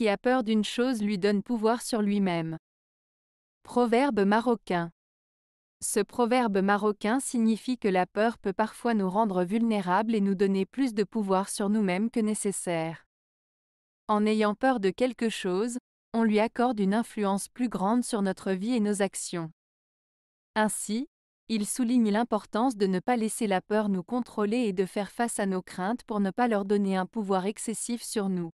qui a peur d'une chose lui donne pouvoir sur lui-même. Proverbe marocain. Ce proverbe marocain signifie que la peur peut parfois nous rendre vulnérables et nous donner plus de pouvoir sur nous-mêmes que nécessaire. En ayant peur de quelque chose, on lui accorde une influence plus grande sur notre vie et nos actions. Ainsi, il souligne l'importance de ne pas laisser la peur nous contrôler et de faire face à nos craintes pour ne pas leur donner un pouvoir excessif sur nous.